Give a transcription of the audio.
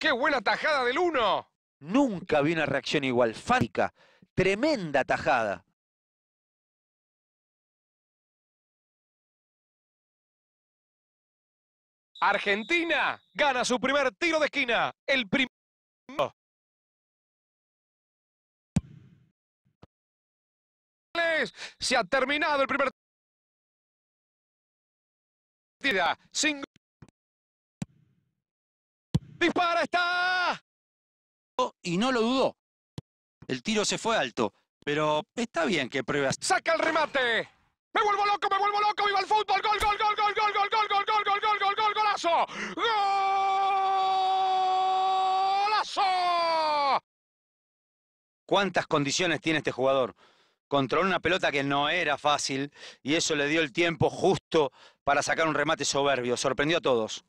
¡Qué buena tajada del uno! Nunca vi una reacción igual. Fática. Tremenda tajada. Argentina gana su primer tiro de esquina. El primero. Se ha terminado el primer tiro. Sin está! Y no lo dudó. El tiro se fue alto, pero está bien que pruebas. ¡Saca el remate! ¡Me vuelvo loco, me vuelvo loco! ¡Viva el fútbol! ¡Gol, gol, gol, gol, gol, gol, gol, gol, gol, gol, gol, gol, gol, golazo! ¡Golazo! ¿Cuántas condiciones tiene este jugador? Controló una pelota que no era fácil y eso le dio el tiempo justo para sacar un remate soberbio. Sorprendió a todos.